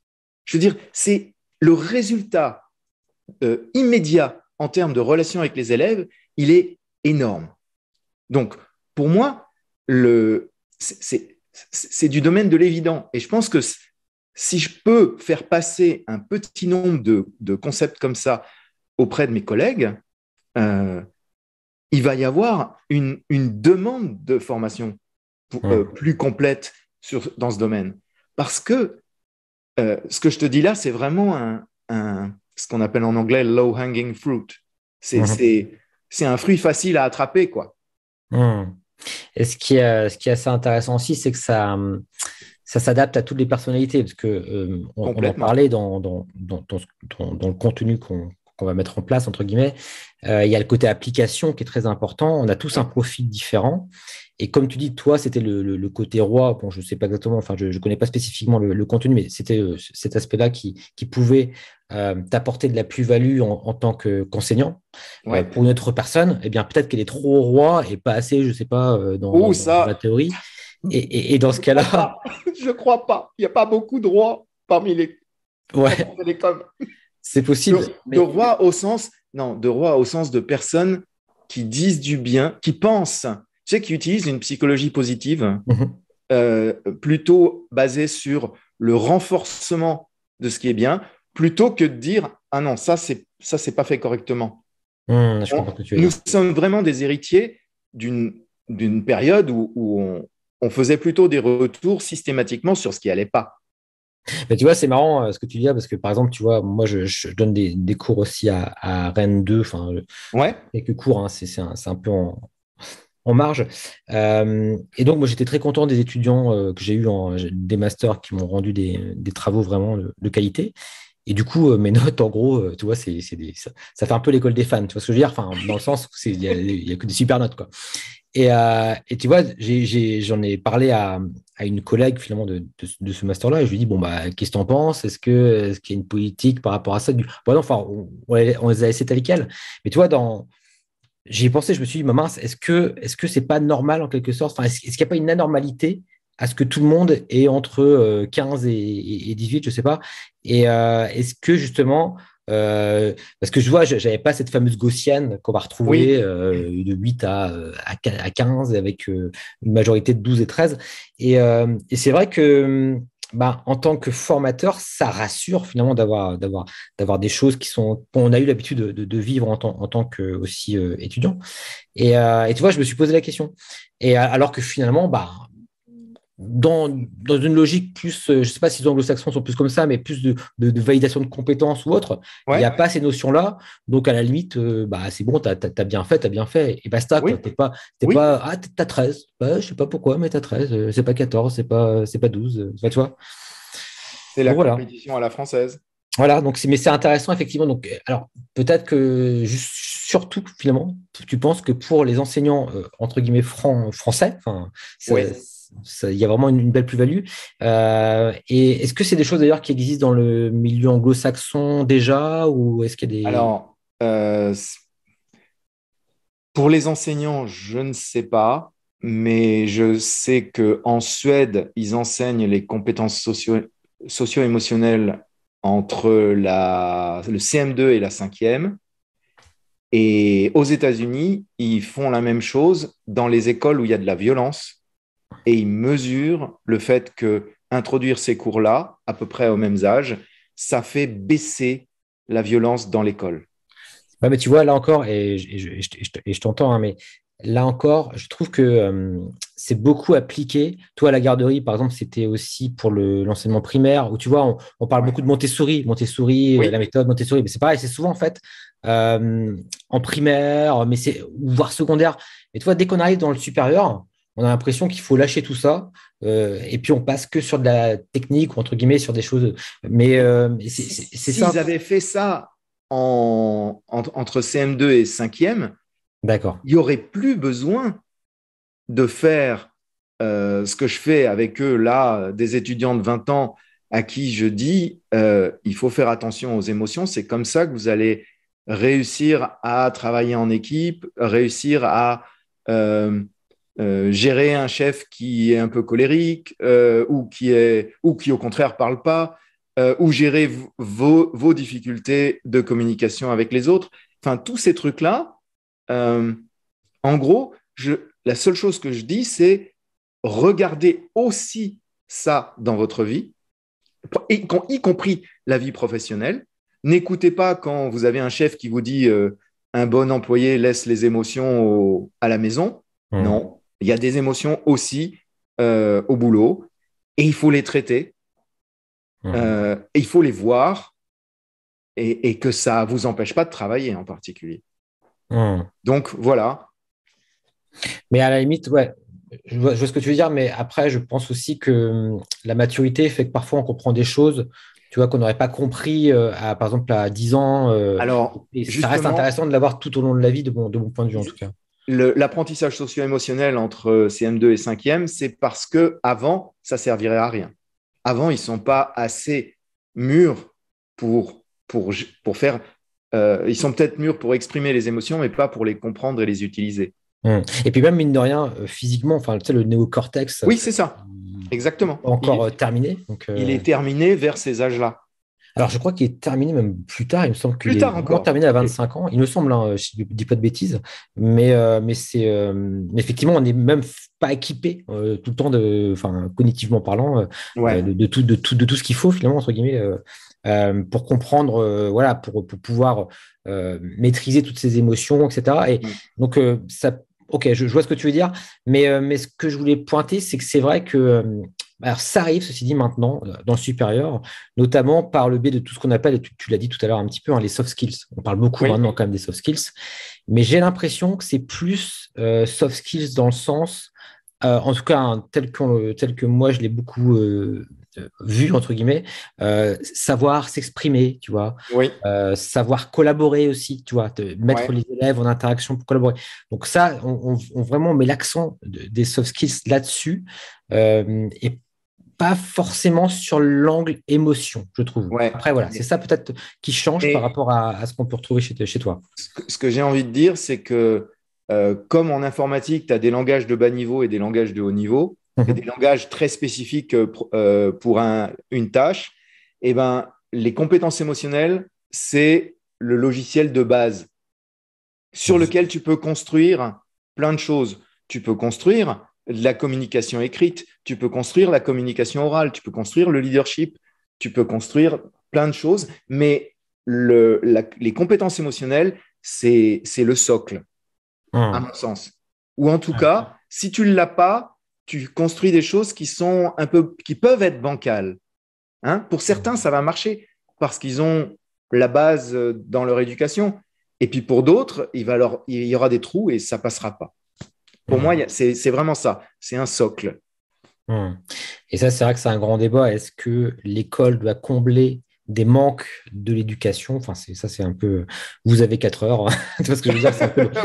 B: Je veux dire, c'est le résultat euh, immédiat en termes de relation avec les élèves, il est énorme. Donc, pour moi, c'est du domaine de l'évident. Et je pense que si je peux faire passer un petit nombre de, concepts comme ça auprès de mes collègues, euh, il va y avoir une, demande de formation euh, plus complète dans ce domaine. Parce que euh, ce que je te dis là, c'est vraiment ce qu'on appelle en anglais low hanging fruit. C'est un fruit facile à attraper, quoi.
A: Et ce ce qui est assez intéressant aussi, c'est que ça, ça s'adapte à toutes les personnalités, parce que euh, on, en parlait dans, dans, le contenu qu'on va mettre en place, entre guillemets. Euh, il y a le côté application qui est très important. On a tous un profil différent. Et comme tu dis, toi, c'était le, côté roi. Bon, je ne sais pas exactement, enfin, je ne connais pas spécifiquement le, contenu, mais c'était euh, cet aspect-là qui, pouvait t'apporter de la plus-value en, tant qu'enseignant. Ouais. pour une autre personne, eh bien, peut-être qu'elle est trop roi et pas assez, je ne sais pas, dans, la théorie. Et, dans ce cas-là.
B: Je crois pas. Il n'y a pas beaucoup de rois parmi les. Ouais. C'est possible. De, rois au sens. Non, de roi au sens de personnes qui disent du bien, qui pensent, tu sais, qui utilisent une psychologie positive, mhm. euh, plutôt basée sur le renforcement de ce qui est bien, plutôt que de dire ah non ça c'est ça c'est pas fait correctement. Hmm, nous sommes vraiment des héritiers d'une d'une période où on, on faisait plutôt des retours systématiquement sur ce qui allait pas.
A: Mais tu vois, c'est marrant euh, ce que tu dis parce que par exemple, tu vois, moi, je, donne des, cours aussi à, Rennes 2, enfin, euh, ouais. quelques cours, hein, c'est un, peu en, marge. Euh, et donc, moi, j'étais très content des étudiants que j'ai eu en des masters qui m'ont rendu des, travaux vraiment de, qualité. Et du coup, mes notes, en gros, tu vois, ça, fait un peu l'école des fans, tu vois ce que je veux dire Enfin, dans le sens où il n'y a, a, que des super notes, quoi. Euh, et, tu vois, j'en ai, parlé à, une collègue finalement de, ce master-là. et Je lui ai dit, bon, bah, qu'est-ce que tu en penses Est-ce qu'il y a une politique par rapport à ça bon, bah enfin, on, les a laissés tels Mais tu vois, dans... j'y pensé, je me suis dit, bah, mince, est-ce que est ce n'est pas normal en quelque sorte Est-ce qu'il n'y a pas une anormalité à ce que tout le monde est entre 15 euh, et, 18, je sais pas Et euh, est-ce que justement, euh, parce que je vois, j'avais pas cette fameuse gaussienne qu'on va retrouver euh, de 8 à, euh, à 15 avec euh, une majorité de 12 et 13. Et, et c'est vrai que bah, en tant que formateur, ça rassure finalement d'avoir d'avoir d'avoir des choses qui sont qu'on a eu l'habitude de, de, vivre en tant en tant que aussi étudiant. Et, euh, et, tu vois, je me suis posé la question. Et alors que finalement, bah dans, une logique plus, euh, je ne sais pas si les anglo-saxons sont plus comme ça, mais plus de, validation de compétences ou autre, il n'y a pas ces notions-là. Donc, à la limite, euh, bah, c'est bon, tu as, bien fait, tu as bien fait. Et basta, tu pas, pas, ah, as 13, bah, je ne sais pas pourquoi, mais tu as 13, c'est pas 14, c'est pas, pas 12, euh, bah, tu vois. C'est la compétition à la française. Voilà, donc mais c'est intéressant effectivement. Donc, alors peut-être que surtout finalement, tu penses que pour les enseignants entre guillemets français, c'est il y a vraiment une, belle plus-value. Euh, et est-ce que c'est des choses d'ailleurs qui existent dans le milieu anglo-saxon déjà ou est-ce qu'il y a des... Alors, euh,
B: pour les enseignants, je ne sais pas, mais je sais qu'en Suède, ils enseignent les compétences socio-émotionnelles entre la, le CM2 et la 5e. Et aux États-Unis, ils font la même chose dans les écoles où il y a de la violence et ils mesurent le fait que introduire ces cours-là, à peu près aux mêmes âges,
A: ça fait baisser la violence dans l'école. Bah, mais tu vois, là encore, et je, t'entends, hein, mais là encore, je trouve que euh, c'est beaucoup appliqué. Toi, à la garderie, par exemple, c'était aussi pour l'enseignement primaire, où tu vois, on, parle beaucoup de Montessori, Montessori, euh, la méthode Montessori, mais c'est pareil, c'est souvent en fait euh, en primaire, mais voire secondaire. Et tu vois, dès qu'on arrive dans le supérieur, on a l'impression qu'il faut lâcher tout ça euh, et puis on passe que sur de la technique ou entre guillemets sur des choses. Mais euh, c'est si, ça. S'ils
B: avaient fait ça entre CM2 et 5e, d'accord, il n'y aurait plus besoin de faire euh, ce que je fais avec eux là, des étudiants de 20 ans à qui je dis il faut faire attention aux émotions. C'est comme ça que vous allez réussir à travailler en équipe, réussir à euh, gérer un chef qui est un peu colérique euh, ou, qui est, ou qui au contraire parle pas, euh, ou gérer vos, difficultés de communication avec les autres. Enfin, tous ces trucs-là, en gros, je, la seule chose que je dis, c'est regardez aussi ça dans votre vie, y, compris la vie professionnelle. N'écoutez pas quand vous avez un chef qui vous dit un bon employé laisse les émotions à la maison. Mmh. Non, il y a des émotions aussi euh, au boulot et il faut les traiter. Mmh. Euh, et il faut les voir et, que ça ne vous empêche pas de travailler en particulier. Mmh. Donc voilà.
A: Mais à la limite, ouais, je vois, ce que tu veux dire, mais après, je pense aussi que hum, la maturité fait que parfois on comprend des choses, tu vois, qu'on n'aurait pas compris, euh, par exemple, à 10 ans. Alors, et ça reste intéressant de l'avoir tout au long de la vie, de mon point de vue en tout cas
B: l'apprentissage socio-émotionnel entre CM2 et 5e, c'est parce que avant, ça servirait à rien. Avant, ils ne sont pas assez mûrs pour, pour, pour faire. Euh, ils sont peut-être mûrs pour exprimer les émotions, mais pas pour les comprendre et les utiliser.
A: Hmm. Et puis même mine de rien, euh, physiquement, enfin, tu le néocortex. Oui, euh, c'est ça. Exactement. Encore terminé. Il
B: est terminé vers ces âges-là.
A: Alors, je crois qu'il est terminé même plus tard. Il me semble plus est encore terminé à 25 ans. Il me semble, hein, je ne dis pas de bêtises. Mais, euh, mais c'est euh, effectivement, on n'est même pas équipé euh, tout le temps, de, cognitivement parlant, de, tout, tout, de tout ce qu'il faut, finalement, entre guillemets, pour comprendre, voilà, pour, pouvoir maîtriser toutes ces émotions, etc. Et donc, ça, ok, je, vois ce que tu veux dire. Mais, mais ce que je voulais pointer, c'est que c'est vrai que alors, ça arrive, ceci dit, maintenant, euh, dans le supérieur, notamment par le biais de tout ce qu'on appelle, et tu, l'as dit tout à l'heure un petit peu, hein, les soft skills. On parle beaucoup maintenant quand même des soft skills, mais j'ai l'impression que c'est plus euh, soft skills dans le sens, euh, en tout cas, hein, tel, que tel, que moi, je l'ai beaucoup vu, entre guillemets, savoir s'exprimer, tu vois, oui. savoir collaborer aussi, tu vois, mettre les élèves en interaction pour collaborer. Donc ça, on, vraiment met l'accent des soft skills là-dessus. et pas forcément sur l'angle émotion, je trouve. Après, voilà, c'est ça peut-être qui change par rapport à, ce qu'on peut retrouver chez, toi.
B: Ce que, j'ai envie de dire, c'est que euh, comme en informatique, tu as des langages de bas niveau et des langages de haut niveau, mhm. des langages très spécifiques euh, euh, pour un, une tâche, et eh ben, les compétences émotionnelles, c'est le logiciel de base sur mmh. lequel tu peux construire plein de choses. Tu peux construire la communication écrite, tu peux construire la communication orale, tu peux construire le leadership, tu peux construire plein de choses, mais les compétences émotionnelles, c'est le socle, mmh. à mon sens. Ou en tout mmh. cas, si tu ne l'as pas, tu construis des choses qui peuvent être bancales. Hein? Pour certains, mmh. ça va marcher parce qu'ils ont la base euh, dans leur éducation. Et puis pour d'autres, il, il, y aura des trous et ça passera pas. Pour moi, c'est vraiment ça. C'est un socle.
A: Hmm. Et ça, c'est vrai que c'est un grand débat. Est-ce que l'école doit combler des manques de l'éducation Enfin, ça, c'est un peu. Vous avez 4 heures. que je veux dire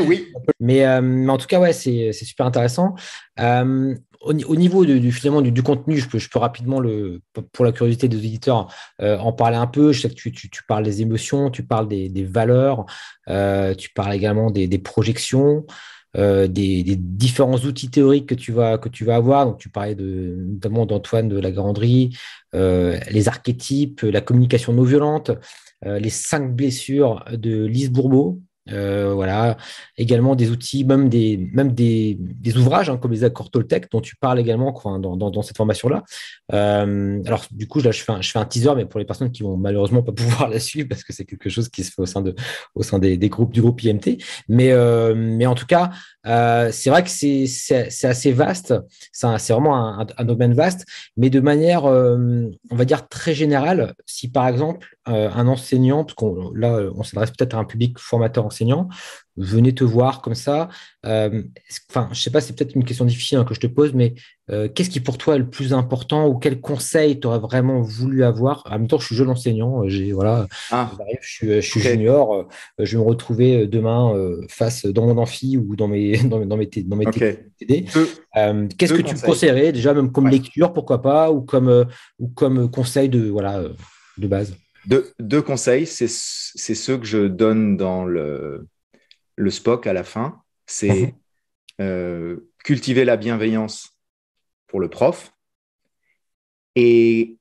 A: Oui. Euh, mais, en tout cas, ouais, c'est super intéressant. Euh, au, niveau du, finalement, du, contenu, je peux, rapidement, le, pour la curiosité des auditeurs, euh, en parler un peu. Je sais que tu, parles des émotions, tu parles des, valeurs, tu parles également des projections. Euh, des, différents outils théoriques que tu vas, avoir. Donc, tu parlais notamment d'Antoine de la Granderie, euh, les archétypes, la communication non violente, euh, les cinq blessures de Lise Bourbeau, euh, voilà, également des outils, même des, même des, des ouvrages hein, comme les accords Toltec dont tu parles également dans, dans, cette formation-là. Euh, alors, du coup, là, je fais, un, je fais un teaser, mais pour les personnes qui vont malheureusement pas pouvoir la suivre parce que c'est quelque chose qui se fait au sein, de, au sein des, des groupes du groupe IMT. Mais, euh, mais en tout cas, euh, c'est vrai que c'est, assez vaste, c'est, vraiment un, domaine vaste, mais de manière, euh, on va dire, très générale, si par exemple euh, un enseignant, là on s'adresse peut-être à un public formateur enseignant, venez te voir comme ça euh, Enfin, je sais pas, c'est peut-être une question difficile hein, que je te pose, mais euh, qu'est-ce qui pour toi est le plus important ou quel conseil tu aurais vraiment voulu avoir En même temps, je suis jeune enseignant, euh, j'ai voilà, ah. je suis, junior, je vais me retrouver demain face dans mon amphi ou dans mes dans mes dans mes, TD. Qu'est-ce que tu me conseillerais déjà, même comme lecture, pourquoi pas, ou comme ou comme conseil de voilà de base.
B: De, deux, conseils, c'est ceux que je donne dans le, le Spock à la fin, c'est mhm. euh, cultiver la bienveillance pour le prof et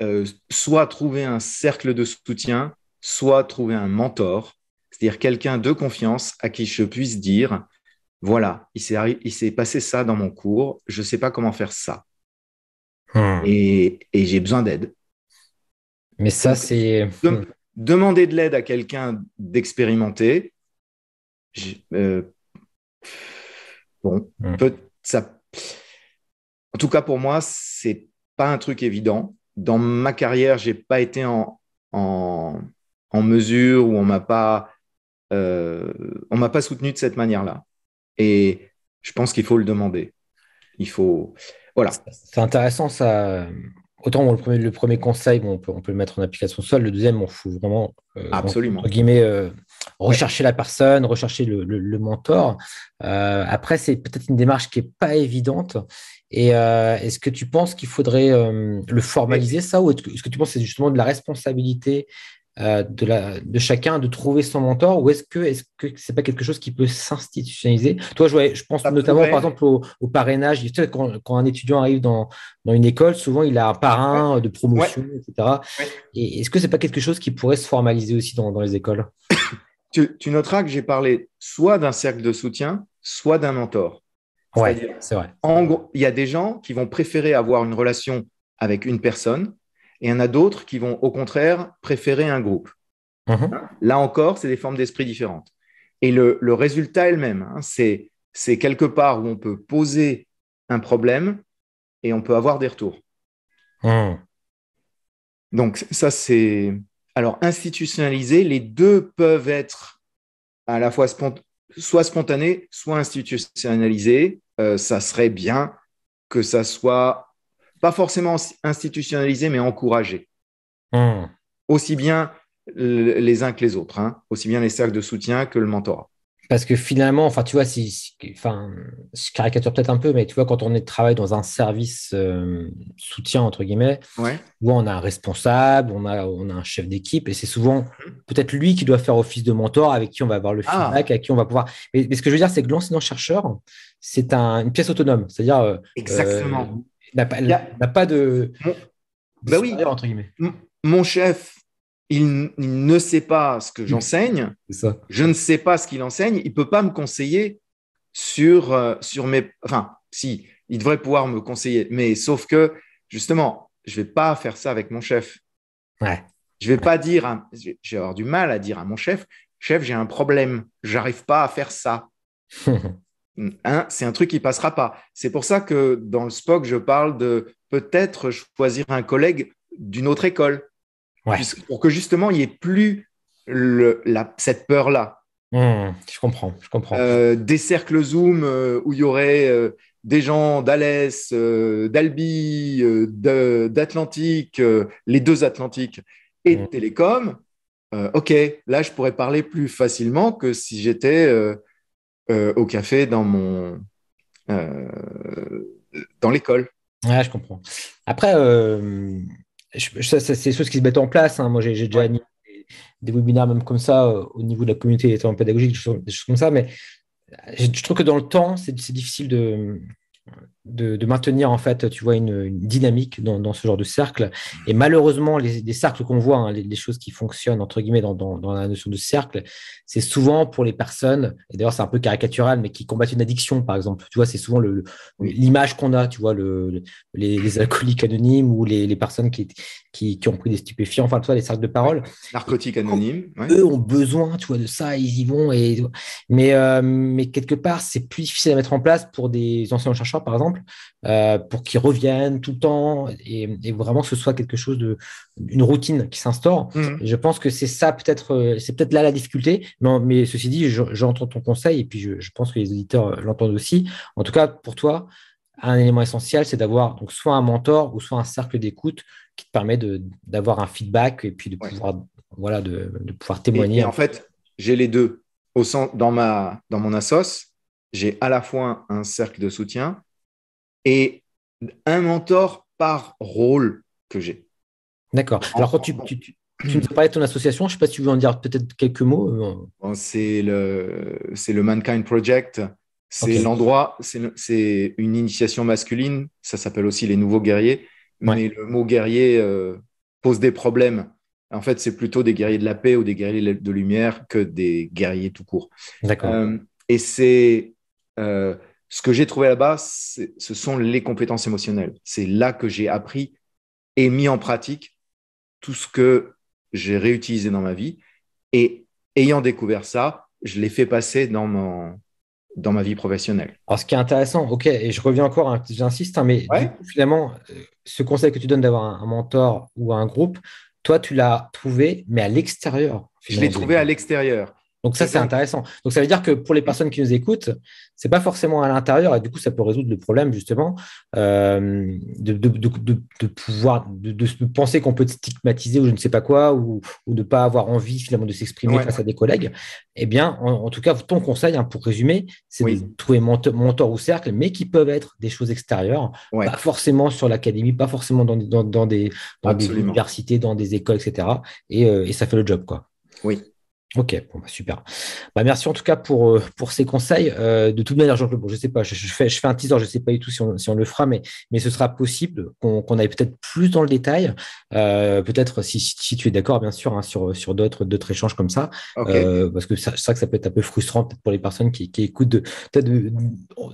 B: euh, soit trouver un cercle de soutien, soit trouver un mentor, c'est-à-dire quelqu'un de confiance à qui je puisse dire, voilà, il s'est passé ça dans mon cours, je ne sais pas comment faire ça. Hmm. Et, j'ai besoin d'aide.
A: Mais ça, c'est...
B: demander de l'aide à quelqu'un d'expérimenté, euh, bon, hmm. ça. En tout cas, pour moi, c'est pas un truc évident. Dans ma carrière, j'ai pas été en, en, en mesure où on m'a pas euh, on m'a pas soutenu de
A: cette manière-là. Et je pense qu'il faut le demander. Il faut voilà. C'est intéressant ça autant le, premier, conseil, on, peut, le mettre en application seul. Le deuxième, on faut vraiment euh, Absolument. Euh, rechercher la personne, rechercher le, mentor. Euh, après, c'est peut-être une démarche qui n'est pas évidente. Et est-ce que tu penses qu'il faudrait le formaliser, ça, ou est-ce que, que, tu penses que c'est justement de la responsabilité euh, de, chacun de trouver son mentor ou est-ce que est-ce que c'est pas quelque chose qui peut s'institutionnaliser Toi, je, pense notamment par exemple au, parrainage. quand, un étudiant arrive dans, une école, souvent il a un parrain de promotion, etc. Et est-ce que c'est pas quelque chose qui pourrait se formaliser aussi dans, les écoles tu, tu, noteras que j'ai parlé soit d'un
B: cercle de soutien, soit d'un mentor. Ouais, c'est vrai. il y a des gens qui vont préférer avoir une relation avec une personne et il y en a d'autres qui vont au contraire préférer un groupe. Mhm. Là encore, c'est des formes d'esprit différentes. Et le, le résultat elle même. Hein. C'est, c'est quelque part où on peut poser un problème et on peut avoir des retours. Mhm. Donc ça, c'est... Alors, institutionnalisé, les deux peuvent être à la fois soit spontanés, soit institutionnalisés. Euh, ça serait bien que ça soit pas forcément institutionnalisé, mais encouragé. Hmm. Aussi bien euh, les uns que les autres, hein. aussi bien les cercles de soutien que le mentorat.
A: Parce que finalement, enfin, tu vois, si, enfin, je caricature peut-être un peu, mais tu vois, quand on est, travaille dans un service euh, soutien, entre guillemets, où on a un responsable, on a, on a un chef d'équipe, et c'est souvent mhm. peut-être lui qui doit faire office de mentor, avec qui on va avoir le ah. feedback, à qui on va pouvoir. Mais, ce que je veux dire, c'est que l'enseignant-chercheur, c'est une pièce autonome. C'est-à-dire, euh, Exactement n'a pas, de. Mon... Bah oui. Mon chef,
B: il, ne sait pas ce que j'enseigne. Je ne sais pas ce qu'il enseigne. Il peut pas me conseiller sur, euh, sur mes. Enfin, si, il devrait pouvoir me conseiller. Mais sauf que, justement, je vais pas faire ça avec mon chef. Je Je vais pas dire. J'ai avoir du mal à dire à mon chef chef, j'ai un problème. J'arrive pas à faire ça. c'est un truc qui passera pas. C'est pour ça que dans le SPOC, je parle de peut-être choisir un collègue d'une autre école. Pour que justement, il n'y ait plus cette peur-là.
A: Hmm, je comprends, je comprends.
B: Euh, des cercles Zoom euh, où il y aurait euh, des gens d'Alès, d'Albi, d'Atlantique, les deux Atlantiques et de hmm. Télécom. ok, là, je pourrais parler plus facilement que si j'étais
A: euh, au café dans mon euh, dans l'école. ouais ah, je comprends. Après, euh, c'est des qui se mettent en place. Hein. Moi, j'ai déjà animé des, webinaires même comme ça au niveau de la communauté pédagogique, des des choses comme ça. Mais je trouve que dans le temps, c'est difficile de de, maintenir en fait, tu vois, une, dynamique dans, ce genre de cercle. Et malheureusement, les, cercles qu'on voit, hein, les, choses qui fonctionnent entre guillemets dans, la notion de cercle, c'est souvent pour les personnes. Et d'ailleurs, c'est un peu caricatural, mais qui combattent une addiction, par exemple. Tu vois, c'est souvent le, l'image qu'on a. Tu vois, le, les, alcooliques anonymes ou les, personnes qui, qui, ont pris des stupéfiants. Enfin, tu vois, les cercles de parole.
B: Narcotiques anonymes. Eux ont
A: besoin, tu vois, de ça. Ils y vont. Et mais euh, mais quelque part, c'est plus difficile à mettre en place pour des anciens chercheurs, par exemple euh, pour qu'ils reviennent tout le temps et, vraiment que ce soit quelque chose de, une routine qui s'instaure. Mhm. Je pense que c'est ça peut-être, euh, c'est peut-être là la difficulté. Mais, mais ceci dit, j'entends ton conseil et puis je, pense que les auditeurs euh, l'entendent aussi. En tout cas, pour toi, un élément essentiel, c'est d'avoir donc soit un mentor ou soit un cercle d'écoute qui te permet d'avoir un feedback et puis de pouvoir voilà de, pouvoir témoigner. en fait,
B: j'ai les deux. Au dans ma dans mon assos, j'ai à la fois un cercle de soutien et un mentor par rôle que j'ai.
A: D'accord. Alors, quand tu, tu, tu, tu nous de ton association, je ne sais pas si tu veux en dire peut-être quelques mots.
B: Euh, c'est le, le Mankind Project. C'est l'endroit, c'est une initiation masculine. Ça s'appelle aussi les nouveaux guerriers. Mais le mot guerrier euh, pose des problèmes. En fait, c'est plutôt des guerriers de la paix ou des guerriers de lumière que des guerriers tout court. D'accord. Euh, et c'est ce que j'ai trouvé là-bas, ce sont les compétences émotionnelles. C'est là que j'ai appris et mis en pratique tout ce que j'ai réutilisé dans ma vie. Et ayant découvert ça, je l'ai fait passer dans mon, dans ma vie professionnelle.
A: Alors, ce qui est intéressant, ok, et je reviens encore, hein, j'insiste, hein, mais finalement, euh, ce conseil que tu donnes d'avoir un, mentor ou un groupe, toi, tu l'as trouvé, mais à l'extérieur. Je l'ai trouvé à l'extérieur. Donc ça, c'est intéressant. Donc ça veut dire que pour les mm. personnes qui nous écoutent, c'est pas forcément à l'intérieur et du coup, ça peut résoudre le problème justement euh, de, de, de, de, pouvoir, de, penser qu'on peut stigmatiser ou je ne sais pas quoi ou, ou de pas avoir envie finalement de s'exprimer face à des collègues. Eh bien, en, tout cas, ton conseil hein, pour résumer, c'est de trouver mentor, ou cercle, mais qui peuvent être des choses extérieures, pas forcément sur l'académie, pas forcément dans, dans, des, dans des, universités, dans des écoles, etc. Et, euh, et ça fait le job, quoi. Oui, Ok, bah, super. Bah, merci en tout cas pour, euh, pour ces conseils. Euh, de toute manière, Jean-Claude, bon, je sais pas, je, fais, je fais un teaser, je sais pas du tout si on, si on le fera, mais, mais ce sera possible qu'on qu'on aille peut-être plus dans le détail, euh, peut-être si, si tu es d'accord, bien sûr, hein, sur, sur d'autres d'autres échanges comme ça, parce que c'est vrai que ça peut être un peu frustrant peut-être pour les personnes qui, qui écoutent de, de,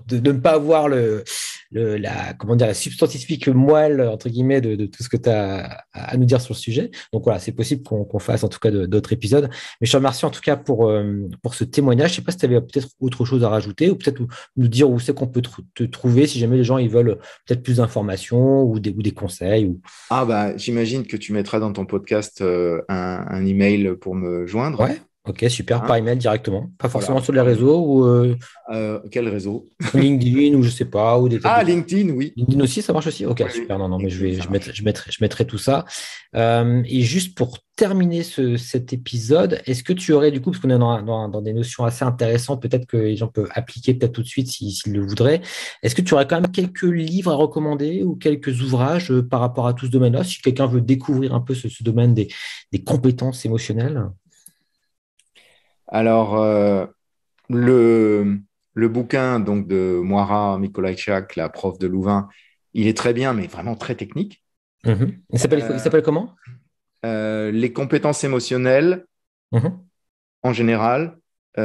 A: de, ne pas avoir le, le, la, comment dire, la substantifique moelle, entre guillemets, de, tout ce que tu as à, nous dire sur le sujet. Donc voilà, c'est possible qu'on qu'on fasse en tout cas d'autres épisodes. Mais je merci en tout cas pour, euh, pour ce témoignage. Je ne sais pas si tu avais peut-être autre chose à rajouter ou peut-être nous dire où c'est qu'on peut te trouver si jamais les gens ils veulent peut-être plus d'informations ou des, ou des conseils. Ou...
B: Ah bah j'imagine que tu mettras dans ton podcast euh, un,
A: un, email pour me joindre. Ouais. Ok, super, par email directement. Pas forcément sur les réseaux ou. Euh, euh, quel réseau LinkedIn ou je sais pas. Ou des... Ah, LinkedIn, oui. LinkedIn aussi, ça marche aussi Ok, super. Non, non, mais je, vais, je, mettrai, je, tout ça. Euh, et juste pour terminer cet épisode, est-ce que tu aurais, du coup, parce qu'on est dans, des notions assez intéressantes, peut-être que les gens peuvent appliquer peut-être tout de suite s'ils le voudraient, est-ce que tu aurais quand même quelques livres à recommander ou quelques ouvrages par rapport à tout ce domaine-là, si quelqu'un veut découvrir un peu ce, domaine des, des compétences émotionnelles
B: alors, euh, le, bouquin donc de Moira Mikolajczak, la prof de Louvain, il est très bien, mais vraiment très technique.
A: Mhm. Il s'appelle comment
B: euh, euh, Les compétences émotionnelles mhm. en général. Il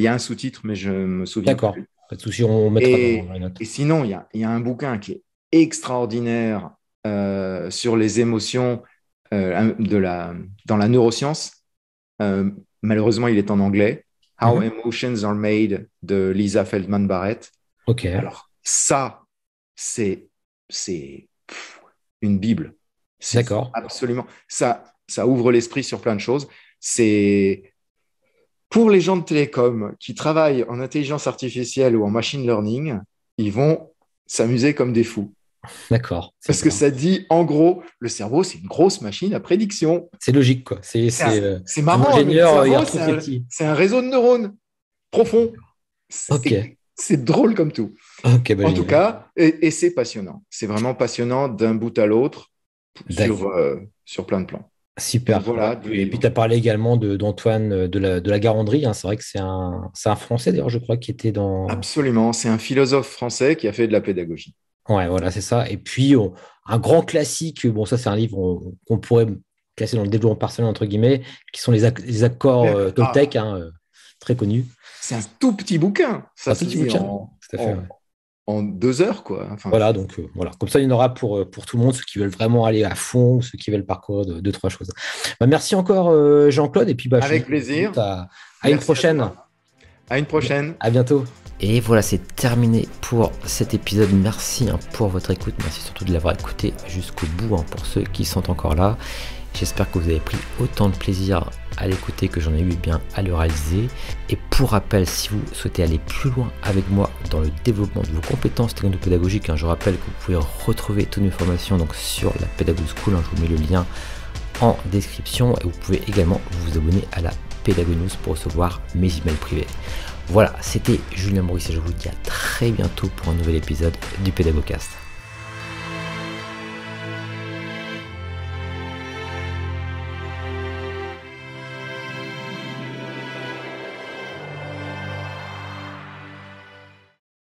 B: y a un sous-titre, mais je me souviens. D'accord. Pas de souci,
A: on mettra et,
B: dans Et sinon, il y, a, un bouquin qui est extraordinaire sur les émotions dans la neuroscience, Malheureusement, il est en anglais. How mhm. Emotions Are Made de Lisa Feldman Barrett.
A: Ok. Alors,
B: ça, c'est c'est une bible. D'accord. Absolument. Ça, ça ouvre l'esprit sur plein de choses. C'est pour les gens de télécom qui travaillent en intelligence artificielle ou en machine learning, ils vont s'amuser comme des fous. D'accord. Parce que ça dit, en gros, le cerveau, c'est une grosse machine à prédiction. C'est logique, quoi. C'est euh, marrant. Hein, c'est un, réseau de neurones profond. C'est drôle comme tout. Bah, en tout cas, et, c'est passionnant. C'est vraiment passionnant d'un bout à l'autre sur, euh, plein de plans.
A: Super. Voilà, Et puis tu as parlé également d'Antoine euh, de, la, de Garandrie. Hein. C'est vrai que c'est un, un, Français d'ailleurs, je crois, qui était dans.
B: Absolument. C'est un philosophe français qui a fait de la pédagogie.
A: Ouais, voilà, c'est ça. Et puis, un grand classique, bon, ça, c'est un livre qu'on pourrait classer dans le développement personnel, entre guillemets, qui sont les, accords top euh, Toltec, ah. hein, euh, très connus. C'est un tout petit
B: bouquin. Ça, un petit bouquin. En, tout à fait,
A: en, deux heures, quoi. voilà, donc, euh, voilà. Comme ça, il y en aura pour, pour tout le monde, ceux qui veulent vraiment aller à fond, ceux qui veulent parcourir deux, trois choses. Bah, merci encore, Jean-Claude. Et puis, bah, Avec plaisir. À, une prochaine. à une prochaine. À bientôt. Et voilà, c'est terminé pour cet épisode. Merci hein, pour votre écoute. Merci surtout de l'avoir écouté jusqu'au bout hein, pour ceux qui sont encore là. J'espère que vous avez pris autant de plaisir à l'écouter que j'en ai eu eh bien à le réaliser. Et pour rappel, si vous souhaitez aller plus loin avec moi dans le développement de vos compétences technopédagogiques, hein, je rappelle que vous pouvez retrouver toutes mes formations donc, sur la Pédagogue School. Hein, je vous mets le lien en description et vous pouvez également vous abonner à la Pédagogue News pour recevoir mes emails privés. Voilà, c'était Julien Maurice et je vous dis à très bientôt pour un nouvel épisode du Pédagogcast.